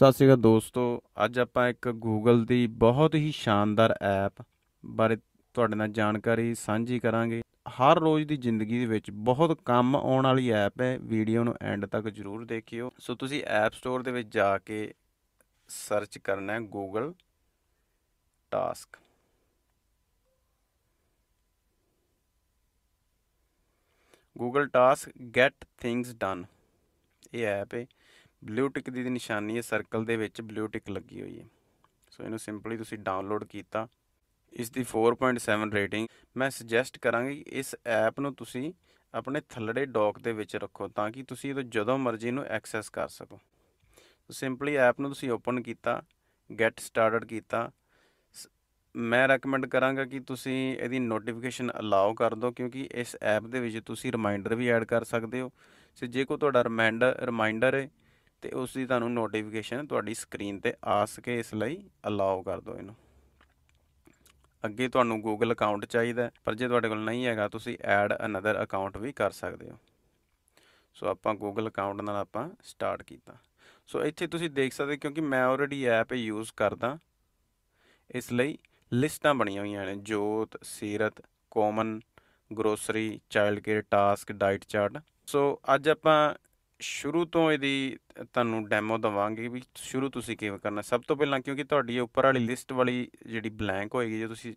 ਸਤਿ ਸ਼੍ਰੀ ਅਕਾਲ ਦੋਸਤੋ ਅੱਜ ਆਪਾਂ ਇੱਕ Google ਦੀ ਬਹੁਤ ਹੀ ਸ਼ਾਨਦਾਰ ਐਪ ਬਾਰੇ ਤੁਹਾਡੇ ਨਾਲ ਜਾਣਕਾਰੀ ਸਾਂਝੀ ਕਰਾਂਗੇ ਹਰ ਰੋਜ਼ ਦੀ ਜ਼ਿੰਦਗੀ ਦੇ ਵਿੱਚ ਬਹੁਤ ਕੰਮ ਆਉਣ ਵਾਲੀ ਐਪ ਹੈ ਵੀਡੀਓ ਨੂੰ ਐਂਡ ਤੱਕ ਜ਼ਰੂਰ ਦੇਖਿਓ ਸੋ ਤੁਸੀਂ ਐਪ ਸਟੋਰ ਦੇ ਵਿੱਚ ਜਾ ਕੇ ਸਰਚ ਕਰਨਾ ਹੈ Google task Google task get things done ਇਹ ਐਪ ਹੈ ਬਲੂ ਟਿਕ ਦੀ ਨਿਸ਼ਾਨੀ ਹੈ ਸਰਕਲ ਦੇ ਵਿੱਚ ਬਲੂ ਟਿਕ ਲੱਗੀ ਹੋਈ ਹੈ ਸੋ ਇਹਨੂੰ ਸਿੰਪਲੀ ਤੁਸੀਂ ਡਾਊਨਲੋਡ ਕੀਤਾ ਇਸ ਦੀ 4.7 ਰੇਟਿੰਗ ਮੈਂ ਸੁਜੈਸਟ ਕਰਾਂਗਾ ਕਿ ਇਸ ਐਪ ਨੂੰ ਤੁਸੀਂ ਆਪਣੇ ਥੱਲੜੇ ਡੌਕ ਦੇ ਵਿੱਚ ਰੱਖੋ ਤਾਂ ਕਿ ਤੁਸੀਂ ਇਹ ਜਦੋਂ ਮਰਜ਼ੀ ਨੂੰ ਐਕਸੈਸ ਕਰ ਸਕੋ ਸੋ ਸਿੰਪਲੀ ਐਪ ਨੂੰ ਤੁਸੀਂ ਓਪਨ ਕੀਤਾ ਗੈਟ ਸਟਾਰਟਡ ਕੀਤਾ ਮੈਂ ਰეკਮੈਂਡ ਕਰਾਂਗਾ ਕਿ ਤੁਸੀਂ ਇਹਦੀ ਨੋਟੀਫਿਕੇਸ਼ਨ ਅਲਾਉ ਕਰ ਦਿਓ ਕਿਉਂਕਿ ਇਸ ਐਪ ਦੇ ਵਿੱਚ ਤੁਸੀਂ ਰਿਮਾਈਂਡਰ ਵੀ ਐਡ ਕਰ ਸਕਦੇ ਹੋ ਸੋ ਜੇ ਕੋ ਤੁਹਾਡਾ ਰਿਮਾਈਂਡਰ ਰਿਮਾਈਂਡਰ ਹੈ ਤੇ ਉਸ ਦੀ ਤੁਹਾਨੂੰ ਨੋਟੀਫਿਕੇਸ਼ਨ ਤੁਹਾਡੀ ਸਕਰੀਨ ਤੇ ਆ ਸਕੇ ਇਸ ਲਈ ਅਲਾਉ ਕਰ ਦਿਓ ਇਹਨੂੰ ਅੱਗੇ ਤੁਹਾਨੂੰ Google ਅਕਾਊਂਟ ਚਾਹੀਦਾ ਪਰ ਜੇ ਤੁਹਾਡੇ ਕੋਲ ਨਹੀਂ ਹੈਗਾ ਤੁਸੀਂ ਐਡ ਅਨਦਰ ਅਕਾਊਂਟ ਵੀ ਕਰ ਸਕਦੇ ਹੋ ਸੋ ਆਪਾਂ Google ਅਕਾਊਂਟ ਨਾਲ ਆਪਾਂ ਸਟਾਰਟ ਕੀਤਾ ਸੋ ਇੱਥੇ ਤੁਸੀਂ ਦੇਖ ਸਕਦੇ ਕਿਉਂਕਿ ਮੈਂ ਆਲਰੇਡੀ ਐਪ ਯੂਜ਼ ਕਰਦਾ ਇਸ ਲਈ ਲਿਸਟਾਂ ਬਣੀਆਂ ਹੋਈਆਂ ਨੇ Jot Seerat common grocery child care task diet chart so ਅੱਜ ਆਪਾਂ ਸ਼ੁਰੂ ਤੋਂ ਇਹਦੀ ਤੁਹਾਨੂੰ ਡੈਮੋ ਦਵਾਂਗੇ ਵੀ ਸ਼ੁਰੂ ਤੁਸੀਂ ਕਿਵੇਂ ਕਰਨਾ ਸਭ ਤੋਂ ਪਹਿਲਾਂ ਕਿਉਂਕਿ ਤੁਹਾਡੀ ਉੱਪਰ ਵਾਲੀ ਲਿਸਟ ਵਾਲੀ ਜਿਹੜੀ ਬਲੈਂਕ ਹੋਏਗੀ ਜੇ ਤੁਸੀਂ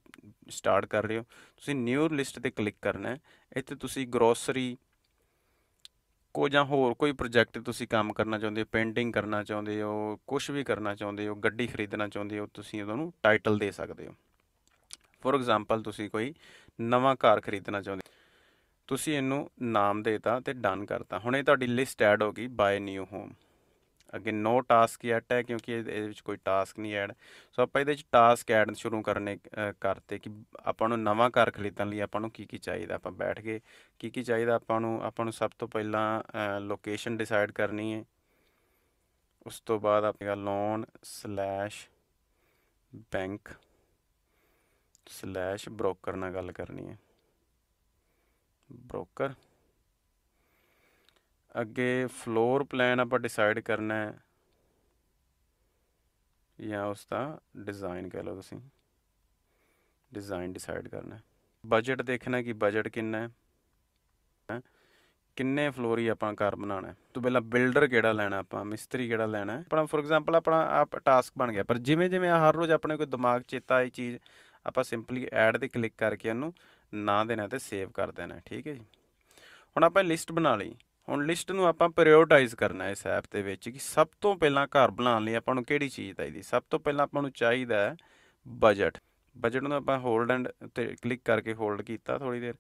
ਸਟਾਰਟ ਕਰ ਰਹੇ ਹੋ ਤੁਸੀਂ ਨਿਊ ਲਿਸਟ ਤੇ ਕਲਿੱਕ ਕਰਨਾ ਹੈ ਇੱਥੇ ਤੁਸੀਂ ਗਰੋਸਰੀ ਕੋ ਜਾਂ ਹੋਰ ਕੋਈ ਪ੍ਰੋਜੈਕਟ ਤੁਸੀਂ ਕੰਮ ਕਰਨਾ ਚਾਹੁੰਦੇ ਹੋ ਪੇਂਟਿੰਗ ਕਰਨਾ ਚਾਹੁੰਦੇ ਹੋ ਕੁਝ ਵੀ ਕਰਨਾ ਚਾਹੁੰਦੇ ਹੋ ਗੱਡੀ ਖਰੀਦਣਾ ਚਾਹੁੰਦੇ ਹੋ ਤੁਸੀਂ ਨੂੰ ਟਾਈਟਲ ਦੇ ਸਕਦੇ ਹੋ ਫੋਰ ਐਗਜ਼ਾਮਪਲ ਤੁਸੀਂ ਕੋਈ ਨਵਾਂ ਘਰ ਖਰੀਦਣਾ ਚਾਹੁੰਦੇ ਤੁਸੀਂ ਇਹਨੂੰ ਨਾਮ ਦੇਤਾ ਤੇ ਡਨ ਕਰਤਾ ਹੁਣ ਇਹ ਤੁਹਾਡੀ ਲਿਸਟ ਐਡ ਹੋ ਗਈ ਬਾਏ ਨਿਊ ਹੋਮ ਅਗੇ ਨੋ ਟਾਸਕ ਐਟ ਹੈ ਕਿਉਂਕਿ ਇਹਦੇ ਵਿੱਚ ਕੋਈ ਟਾਸਕ ਨਹੀਂ ਐਡ ਸੋ ਆਪਾਂ ਇਹਦੇ ਵਿੱਚ ਟਾਸਕ ਐਡ ਸ਼ੁਰੂ ਕਰਨੇ ਕਰਤੇ ਕਿ ਆਪਾਂ ਨੂੰ ਨਵਾਂ ਘਰ ਖਰੀਦਣ ਲਈ ਆਪਾਂ ਨੂੰ ਕੀ ਕੀ ਚਾਹੀਦਾ ਆਪਾਂ ਬੈਠ ਗਏ ਕੀ ਕੀ ਚਾਹੀਦਾ ਆਪਾਂ ਨੂੰ ਆਪਾਂ ਨੂੰ ਸਭ ਤੋਂ ਪਹਿਲਾਂ ਲੋਕੇਸ਼ਨ ਡਿਸਾਈਡ ਕਰਨੀ ਹੈ ਉਸ ਤੋਂ ਬਾਅਦ ਆਪਣਾ loan slash bank slash broker ਨਾਲ ਗੱਲ ਕਰਨੀ ਹੈ ਬ੍ਰੋਕਰ ਅੱਗੇ ਫਲੋਰ ਪਲਾਨ ਆਪਾਂ ਡਿਸਾਈਡ ਕਰਨਾ ਹੈ ਜਾਂ ਉਸ ਦਾ ਡਿਜ਼ਾਈਨ ਕਹ ਲਓ ਤੁਸੀਂ ਡਿਜ਼ਾਈਨ ਡਿਸਾਈਡ ਕਰਨਾ ਹੈ ਬਜਟ ਦੇਖਣਾ ਕਿ ਬਜਟ ਕਿੰਨਾ ਹੈ ਕਿੰਨੇ ਫਲੋਰ ਹੀ ਆਪਾਂ ਘਰ ਬਣਾਣਾ ਤੋਂ ਪਹਿਲਾਂ ਬਿਲਡਰ ਕਿਹੜਾ ਲੈਣਾ ਆਪਾਂ ਮਿਸਤਰੀ ਕਿਹੜਾ ਲੈਣਾ ਆਪਣਾ ਫੋਰ ਐਗਜ਼ਾਮਪਲ ਆਪਣਾ ਆਪ ਟਾਸਕ ਬਣ ਗਿਆ ਪਰ ਜਿਵੇਂ ਜਿਵੇਂ ਹਰ ਰੋਜ਼ ਆਪਣੇ ਕੋਈ ਦਿਮਾਗ ਚੇਤਾ ਇਹ ਚੀਜ਼ ਆਪਾਂ ਸਿੰਪਲੀ ਐਡ ਤੇ ਕਲਿੱਕ ਕਰਕੇ ਇਹਨੂੰ ਨਾਂ ਦੇਣਾ ਤੇ ਸੇਵ ਕਰ ਦੇਣਾ ਠੀਕ ਹੈ ਜੀ ਹੁਣ ਆਪਾਂ ਲਿਸਟ ਬਣਾ ਲਈ ਹੁਣ ਲਿਸਟ ਨੂੰ ਆਪਾਂ ਪ੍ਰਾਇੋਰਟਾਈਜ਼ ਕਰਨਾ ਹੈ ਇਸ ਐਪ ਦੇ ਵਿੱਚ ਕਿ ਸਭ ਤੋਂ ਪਹਿਲਾਂ ਘਰ ਬਣਾਉਣ ਲਈ ਆਪਾਂ ਨੂੰ ਕਿਹੜੀ ਚੀਜ਼ ਚਾਹੀਦੀ ਸਭ ਤੋਂ ਪਹਿਲਾਂ ਆਪਾਂ ਨੂੰ ਚਾਹੀਦਾ ਹੈ ਬਜਟ ਬਜਟ ਨੂੰ ਆਪਾਂ ਹੋਲਡ ਐਂਡ ਤੇ ਕਲਿੱਕ ਕਰਕੇ ਹੋਲਡ ਕੀਤਾ ਥੋੜੀ ਦੇਰ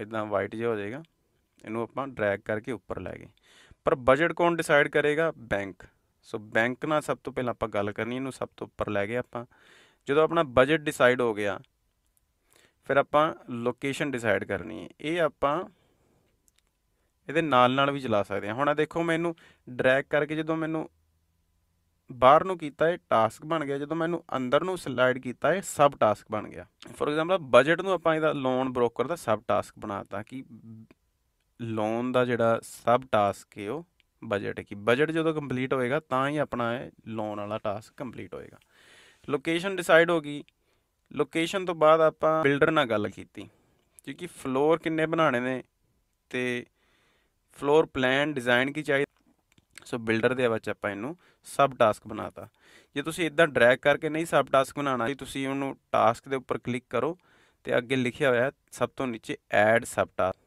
ਇਦਾਂ ਵਾਈਟ ਜਿਹਾ ਹੋ ਜਾਏਗਾ ਇਹਨੂੰ ਆਪਾਂ ਡਰੈਗ ਕਰਕੇ ਉੱਪਰ ਲੈ ਗਏ ਪਰ ਬਜਟ ਕੌਣ ਡਿਸਾਈਡ ਕਰੇਗਾ ਬੈਂਕ ਸੋ ਬੈਂਕ ਨਾਲ ਸਭ ਤੋਂ ਪਹਿਲਾਂ ਆਪਾਂ ਗੱਲ ਕਰਨੀ ਇਹਨੂੰ ਸਭ ਤੋਂ ਉੱਪਰ ਲੈ ਗਏ ਆਪਾਂ ਜਦੋਂ ਆਪਣਾ ਬਜਟ ਡਿਸਾਈਡ ਹੋ ਗਿਆ ਫਿਰ ਆਪਾਂ ਲੋਕੇਸ਼ਨ ਡਿਸਾਈਡ ਕਰਨੀ ਹੈ ਇਹ ਆਪਾਂ ਇਹਦੇ ਨਾਲ ਨਾਲ ਵੀ ਚਲਾ ਸਕਦੇ ਹਾਂ ਹੁਣ ਆ ਦੇਖੋ ਮੈਨੂੰ ਡਰੈਗ ਕਰਕੇ ਜਦੋਂ ਮੈਨੂੰ ਬਾਹਰ ਨੂੰ ਕੀਤਾ ਇਹ ਟਾਸਕ ਬਣ ਗਿਆ ਜਦੋਂ ਮੈਨੂੰ ਅੰਦਰ ਨੂੰ ਸਲਾਈਡ ਕੀਤਾ ਇਹ ਸਬ ਟਾਸਕ ਬਣ ਗਿਆ ਫੋਰ ਐਗਜ਼ਾਮਪਲ ਬਜਟ ਨੂੰ ਆਪਾਂ ਇਹਦਾ ਲੋਨ ਬ੍ਰੋਕਰ ਦਾ ਸਬ ਟਾਸਕ ਬਣਾਤਾ ਕਿ ਲੋਨ ਦਾ ਜਿਹੜਾ ਸਬ ਟਾਸਕ ਹੈ ਉਹ ਬਜਟ ਹੈ ਕਿ ਬਜਟ ਜਦੋਂ ਕੰਪਲੀਟ ਹੋਏਗਾ ਤਾਂ ਹੀ ਆਪਣਾ ਇਹ ਲੋਨ ਵਾਲਾ ਟਾਸਕ ਕੰਪਲੀਟ ਹੋਏਗਾ ਲੋਕੇਸ਼ਨ ਡਿਸਾਈਡ ਹੋ ਗਈ ਲੋਕੇਸ਼ਨ ਤੋਂ ਬਾਅਦ ਆਪਾਂ ਬਿਲਡਰ ਨਾਲ ਗੱਲ ਕੀਤੀ ਕਿਉਂਕਿ ਫਲੋਰ ਕਿੰਨੇ ਬਣਾਣੇ ਨੇ ਤੇ ਫਲੋਰ ਪਲਾਨ ਡਿਜ਼ਾਈਨ ਕੀ ਚਾਹੀਦਾ ਸੋ ਬਿਲਡਰ ਦੇ ਵਿੱਚ ਆਪਾਂ ਇਹਨੂੰ ਸਬ ਟਾਸਕ ਬਣਾਤਾ ਜੇ ਤੁਸੀਂ ਇਦਾਂ ਡਰੈਗ ਕਰਕੇ ਨਹੀਂ ਸਬ ਟਾਸਕ ਬਣਾਉਣਾ ਤੁਸੀਂ ਉਹਨੂੰ ਟਾਸਕ ਦੇ ਉੱਪਰ ਕਲਿੱਕ ਕਰੋ ਤੇ ਅੱਗੇ ਲਿਖਿਆ ਹੋਇਆ ਸਭ ਤੋਂ ਨੀਚੇ ਐਡ ਸਬ ਟਾਸਕ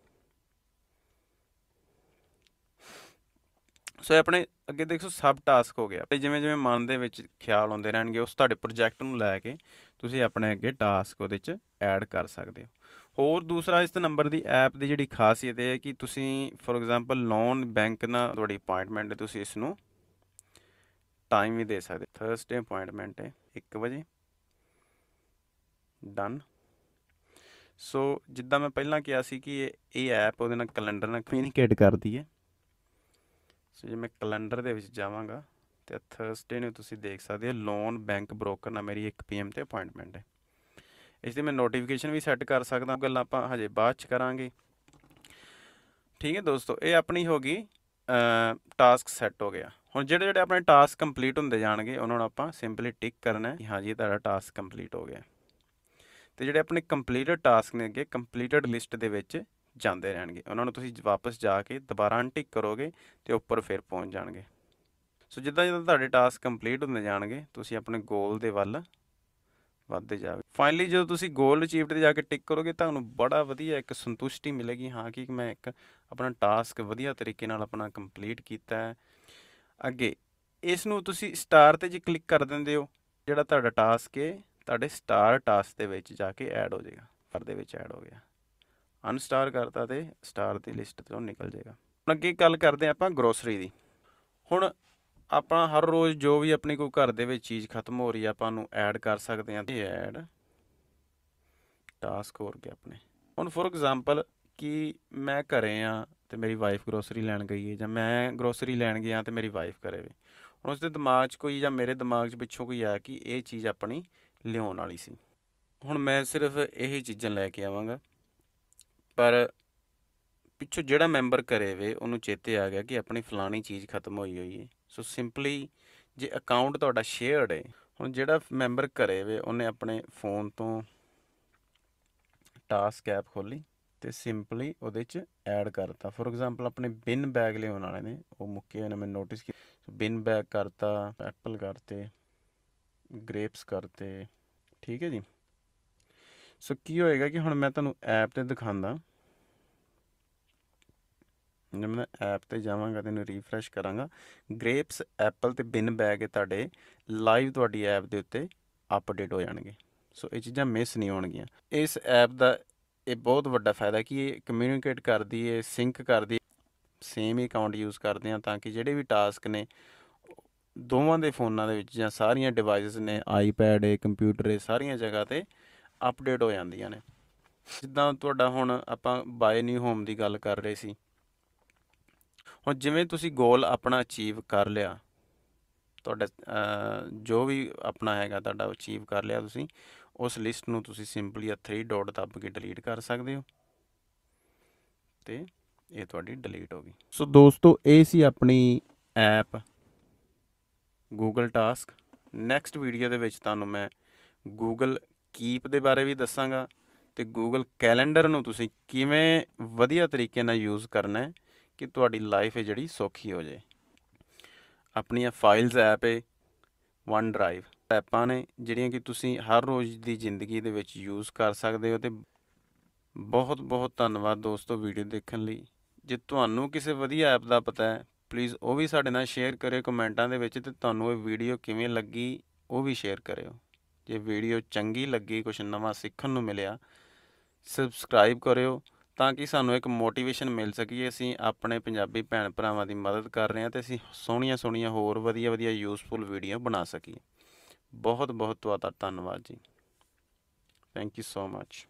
ਸੋ ਆਪਣੇ ਅੱਗੇ ਦੇਖੋ ਸਬ ਟਾਸਕ ਹੋ ਗਿਆ ਜਿਵੇਂ ਜਿਵੇਂ ਮਨ ਦੇ ਵਿੱਚ ਖਿਆਲ ਆਉਂਦੇ ਰਹਿਣਗੇ ਉਸ ਤੁਹਾਡੇ ਪ੍ਰੋਜੈਕਟ ਨੂੰ ਲੈ ਕੇ ਤੁਸੀਂ ਆਪਣੇ ਅੱਗੇ ਟਾਸਕ ਉਹਦੇ ਵਿੱਚ ਐਡ ਕਰ ਸਕਦੇ ਹੋ ਹੋਰ ਦੂਸਰਾ ਇਸ ਨੰਬਰ ਦੀ ਐਪ ਦੀ ਜਿਹੜੀ ਖਾਸੀਅਤ ਇਹ ਹੈ ਕਿ ਤੁਸੀਂ ਫੋਰ ਐਗਜ਼ਾਮਪਲ ਲੋਨ ਬੈਂਕ ਨਾਲ ਤੁਹਾਡੀ ਅਪਾਇੰਟਮੈਂਟ ਹੈ ਤੁਸੀਂ ਇਸ ਨੂੰ ਟਾਈਮ ਵੀ ਦੇ ਸਕਦੇ ਥਰਸਡੇ ਅਪਾਇੰਟਮੈਂਟ ਹੈ 1 ਵਜੇ ਡਨ ਸੋ ਜਿੱਦਾਂ ਮੈਂ ਪਹਿਲਾਂ ਕਿਹਾ ਸੀ ਕਿ ਇਹ ਐਪ ਉਹਦੇ ਨਾਲ ਕੈਲੰਡਰ ਨਾਲ ਕਮਿਊਨੀਕੇਟ ਕਰਦੀ ਹੈ ਸੋ ਜੇ ਮੈਂ ਕੈਲੰਡਰ ਦੇ ਵਿੱਚ ਜਾਵਾਂਗਾ ਤੇ ਥਰਸਡੇ ਨੂੰ ਤੁਸੀਂ ਦੇਖ ਸਕਦੇ ਹੋ ਲੋਨ ਬੈਂਕ ਬ੍ਰੋਕਰ ਨਾਲ ਮੇਰੀ 1 ਪੀਐਮ ਤੇ ਅਪਾਇੰਟਮੈਂਟ ਹੈ ਇਸ ਤੇ ਮੈਂ ਨੋਟੀਫਿਕੇਸ਼ਨ ਵੀ ਸੈੱਟ ਕਰ ਸਕਦਾ ਗੱਲ ਆਪਾਂ ਹਜੇ ਬਾਅਦ ਚ ਕਰਾਂਗੇ ਠੀਕ ਹੈ ਦੋਸਤੋ ਇਹ ਆਪਣੀ ਹੋ ਗਈ ਟਾਸਕ ਸੈੱਟ ਹੋ ਗਿਆ ਹੁਣ ਜਿਹੜੇ ਜਿਹੜੇ ਆਪਣੇ ਟਾਸਕ ਕੰਪਲੀਟ ਹੁੰਦੇ ਜਾਣਗੇ ਉਹਨਾਂ ਨੂੰ ਆਪਾਂ ਸਿੰਪਲੀ ਟਿਕ ਕਰਨਾ ਹੈ ਹਾਂ ਜੀ ਤੁਹਾਡਾ ਟਾਸਕ ਕੰਪਲੀਟ ਹੋ ਗਿਆ ਤੇ ਜਿਹੜੇ ਆਪਣੇ ਕੰਪਲੀਟਡ ਟਾਸਕ ਨੇ ਅੱਗੇ ਕੰਪਲੀਟਡ ਲਿਸਟ ਦੇ ਵਿੱਚ ਜਾਂਦੇ ਰਹਿਣਗੇ ਉਹਨਾਂ ਨੂੰ ਤੁਸੀਂ ਵਾਪਸ ਜਾ ਕੇ ਦੁਬਾਰਾ ਅਨਟਿਕ ਕਰੋਗੇ ਤੇ ਉੱਪਰ ਫਿਰ ਪਹੁੰਚ ਜਾਣਗੇ ਸੋ ਜਿੱਦਾਂ ਜਿੱਦਾਂ ਤੁਹਾਡੇ ਟਾਸਕ ਕੰਪਲੀਟ ਹੁੰਦੇ ਜਾਣਗੇ ਤੁਸੀਂ ਆਪਣੇ ਗੋਲ ਦੇ ਵੱਲ ਵੱਧਦੇ ਜਾਵੇ ਫਾਈਨਲੀ ਜਦੋਂ ਤੁਸੀਂ ਗੋਲ ਅਚੀਵਡ ਤੇ ਜਾ ਕੇ ਟਿਕ ਕਰੋਗੇ ਤੁਹਾਨੂੰ ਬੜਾ ਵਧੀਆ ਇੱਕ ਸੰਤੁਸ਼ਟੀ ਮਿਲੇਗੀ ਹਾਂ ਕਿ ਮੈਂ ਇੱਕ ਆਪਣਾ ਟਾਸਕ ਵਧੀਆ ਤਰੀਕੇ ਨਾਲ ਆਪਣਾ ਕੰਪਲੀਟ ਕੀਤਾ ਹੈ ਅੱਗੇ ਇਸ ਨੂੰ ਤੁਸੀਂ ਸਟਾਰ ਤੇ ਜੇ ਕਲਿੱਕ ਕਰ ਦਿੰਦੇ ਹੋ ਜਿਹੜਾ ਤੁਹਾਡਾ ਟਾਸਕ ਹੈ ਤੁਹਾਡੇ ਸਟਾਰ ਟਾਸਕ ਦੇ ਵਿੱਚ ਜਾ ਕੇ ਐਡ ਹੋ ਜਾਏਗਾ ਪਰ ਦੇ ਵਿੱਚ ਐਡ ਹੋ ਗਿਆ ਅਨਸਟਾਰ ਕਰਤਾ ਤੇ ਸਟਾਰ ਦੀ ਲਿਸਟ ਤੋਂ ਨਿਕਲ ਜਾਏਗਾ ਹੁਣ ਅੱਗੇ ਗੱਲ ਕਰਦੇ ਆਪਾਂ ਗਰੋਸਰੀ ਦੀ ਹੁਣ ਆਪਾਂ ਹਰ ਰੋਜ਼ ਜੋ ਵੀ ਆਪਣੀ ਕੋਈ ਘਰ ਦੇ ਵਿੱਚ ਚੀਜ਼ ਖਤਮ ਹੋ ਰਹੀ ਆ ਆਪਾਂ ਨੂੰ ਐਡ ਕਰ ਸਕਦੇ ਆ ਤੇ ਐਡ ਟਾਸਕ ਹੋਰ ਗਿਆ ਆਪਣੇ ਹੁਣ ਫੋਰ ਐਗਜ਼ਾਮਪਲ ਕਿ ਮੈਂ ਘਰੇ ਆ ਤੇ ਮੇਰੀ ਵਾਈਫ ਗਰੋਸਰੀ ਲੈਣ ਗਈ ਹੈ ਜਾਂ ਮੈਂ ਗਰੋਸਰੀ ਲੈਣ ਗਿਆ ਤੇ ਮੇਰੀ ਵਾਈਫ ਘਰੇ ਵੇ ਹੁਣ ਉਸਦੇ ਦਿਮਾਗ 'ਚ ਕੋਈ ਜਾਂ ਮੇਰੇ ਦਿਮਾਗ 'ਚ ਪਿੱਛੋਂ ਕੋਈ ਆ ਕਿ ਇਹ ਚੀਜ਼ ਆਪਣੀ ਲਿਆਉਣ ਵਾਲੀ ਸੀ ਹੁਣ ਮੈਂ ਸਿਰਫ ਇਹ ਚੀਜ਼ਾਂ ਲੈ ਕੇ ਆਵਾਂਗਾ ਪਰ ਪਿੱਛੋਂ ਜਿਹੜਾ ਮੈਂਬਰ ਕਰੇ ਵੇ ਉਹਨੂੰ ਚੇਤੇ ਆ ਗਿਆ ਕਿ ਆਪਣੀ ਫਲਾਣੀ ਚੀਜ਼ ਖਤਮ ਹੋਈ ਹੋਈ ਹੈ ਸੋ ਸਿੰਪਲੀ ਜੇ ਅਕਾਊਂਟ ਤੁਹਾਡਾ ਸ਼ੇਅਰਡ ਹੈ ਹੁਣ ਜਿਹੜਾ ਮੈਂਬਰ ਕਰੇ ਵੇ ਉਹਨੇ ਆਪਣੇ ਫੋਨ ਤੋਂ ਟਾਸਕ ਐਪ ਖੋਲੀ ਤੇ ਸਿੰਪਲੀ ਉਹਦੇ ਚ ਐਡ ਕਰਤਾ ਫੋਰ ਐਗਜ਼ਾਮਪਲ ਆਪਣੇ ਬਿਨ ਬੈਗ ਲਿਆਉਣ ਵਾਲੇ ਨੇ ਉਹ ਮੁੱਕੇ ਹੋਏ ਨੇ ਮੈਂ ਨੋਟਿਸ ਕੀਤਾ ਬਿਨ ਬੈਗ ਕਰਤਾ ਐਪਲ ਕਰਤੇ ਗ੍ਰੇਪਸ ਕਰਤੇ ਠੀਕ ਹੈ ਜੀ ਸੋ ਕੀ ਹੋਏਗਾ ਕਿ ਹੁਣ ਮੈਂ ਤੁਹਾਨੂੰ ਐਪ ਤੇ ਦਿਖਾਉਂਦਾ ਜੇ ਮੈਂ ਐਪ ਤੇ ਜਾਵਾਂਗਾ ਤੇ ਇਹਨੂੰ ਰੀਫਰੈਸ਼ ਕਰਾਂਗਾ ਗ੍ਰੇਪਸ ਐਪਲ ਤੇ ਬਿਨ ਬੈਗ ਤੁਹਾਡੇ ਲਾਈਵ ਤੁਹਾਡੀ ਐਪ ਦੇ ਉੱਤੇ ਅਪਡੇਟ ਹੋ ਜਾਣਗੇ ਸੋ ਇਹ ਚੀਜ਼ਾਂ ਮਿਸ ਨਹੀਂ ਹੋਣਗੀਆਂ ਇਸ ਐਪ ਦਾ ਇਹ ਬਹੁਤ ਵੱਡਾ ਫਾਇਦਾ ਕਿ ਇਹ ਕਮਿਊਨੀਕੇਟ ਕਰਦੀ ਹੈ ਸਿੰਕ ਕਰਦੀ ਸੇਮ ਹੀ ਅਕਾਊਂਟ ਯੂਜ਼ ਕਰਦੇ ਆ ਤਾਂ ਕਿ ਜਿਹੜੇ ਵੀ ਟਾਸਕ ਨੇ ਦੋਵਾਂ ਦੇ ਫੋਨਾਂ ਦੇ ਵਿੱਚ ਜਾਂ ਸਾਰੀਆਂ ਡਿਵਾਈਸਸ ਨੇ ਆਈਪੈਡ ਹੈ ਕੰਪਿਊਟਰ ਹੈ ਸਾਰੀਆਂ ਜਗ੍ਹਾ ਤੇ ਅਪਡੇਟ ਹੋ ਜਾਂਦੀਆਂ ਨੇ ਜਿੱਦਾਂ ਤੁਹਾਡਾ ਹੁਣ ਆਪਾਂ ਬਾਏ ਨਿਊ ਹੋਮ ਦੀ ਗੱਲ ਕਰ ਰਹੇ ਸੀ ਹੁਣ ਜਿਵੇਂ ਤੁਸੀਂ ਗੋਲ ਆਪਣਾ ਅਚੀਵ ਕਰ ਲਿਆ ਤੁਹਾਡਾ ਜੋ ਵੀ ਆਪਣਾ ਹੈਗਾ ਤੁਹਾਡਾ ਅਚੀਵ ਕਰ ਲਿਆ ਤੁਸੀਂ ਉਸ ਲਿਸਟ ਨੂੰ ਤੁਸੀਂ ਸਿੰਪਲੀ ਆ 3 ਡਾਟ ਦੱਬ ਕੇ ਡਿਲੀਟ ਕਰ ਸਕਦੇ ਹੋ ਤੇ ਇਹ ਤੁਹਾਡੀ ਡਿਲੀਟ ਹੋ ਗਈ ਸੋ ਦੋਸਤੋ ਇਹ ਸੀ ਆਪਣੀ app Google task next video ਦੇ ਵਿੱਚ ਤੁਹਾਨੂੰ ਮੈਂ Google ਕੀਪ ਦੇ ਬਾਰੇ ਵੀ ਦੱਸਾਂਗਾ ਤੇ Google ਕੈਲੰਡਰ ਨੂੰ ਤੁਸੀਂ ਕਿਵੇਂ ਵਧੀਆ ਤਰੀਕੇ ਨਾਲ ਯੂਜ਼ ਕਰਨਾ ਹੈ ਕਿ ਤੁਹਾਡੀ ਲਾਈਫ ਹੈ ਜਿਹੜੀ ਸੌਖੀ ਹੋ ਜਾਏ ਆਪਣੀਆਂ ਫਾਈਲਸ ਐਪ ਹੈ OneDrive ਐਪਾਂ ਨੇ ਜਿਹੜੀਆਂ ਕਿ ਤੁਸੀਂ ਹਰ ਰੋਜ਼ ਦੀ ਜ਼ਿੰਦਗੀ ਦੇ ਵਿੱਚ ਯੂਜ਼ ਕਰ ਸਕਦੇ ਹੋ ਤੇ ਬਹੁਤ ਬਹੁਤ ਧੰਨਵਾਦ ਦੋਸਤੋ ਵੀਡੀਓ ਦੇਖਣ ਲਈ ਜੇ ਤੁਹਾਨੂੰ ਕਿਸੇ ਵਧੀਆ ਐਪ ਦਾ ਪਤਾ ਹੈ ਪਲੀਜ਼ ਉਹ ਵੀ ਸਾਡੇ ਨਾਲ ਸ਼ੇਅਰ ਕਰਿਓ ਕਮੈਂਟਾਂ ਦੇ ਵਿੱਚ ਤੇ ਤੁਹਾਨੂੰ ਇਹ ਵੀਡੀਓ ਕਿਵੇਂ ਲੱਗੀ ਉਹ ਵੀ ਸ਼ੇਅਰ ਕਰਿਓ ਜੇ ਵੀਡੀਓ ਚੰਗੀ ਲੱਗੀ ਕੁਝ ਨਵਾਂ ਸਿੱਖਣ ਨੂੰ ਮਿਲਿਆ ਸਬਸਕ੍ਰਾਈਬ ਕਰਿਓ ਤਾਂ ਕਿ ਸਾਨੂੰ ਇੱਕ ਮੋਟੀਵੇਸ਼ਨ ਮਿਲ ਸਕੀਏ ਅਸੀਂ ਆਪਣੇ ਪੰਜਾਬੀ ਭੈਣ ਭਰਾਵਾਂ ਦੀ ਮਦਦ ਕਰ ਰਹੇ ਹਾਂ ਤੇ ਅਸੀਂ ਸੋਹਣੀਆਂ ਸੋਹਣੀਆਂ ਹੋਰ ਵਧੀਆ ਵਧੀਆ ਯੂਸਫੁਲ ਵੀਡੀਓ ਬਣਾ ਸਕੀਏ ਬਹੁਤ ਬਹੁਤ ਤੁਹਾਡਾ ਧੰਨਵਾਦ ਜੀ ਥੈਂਕ ਯੂ ਸੋ ਮੱਚ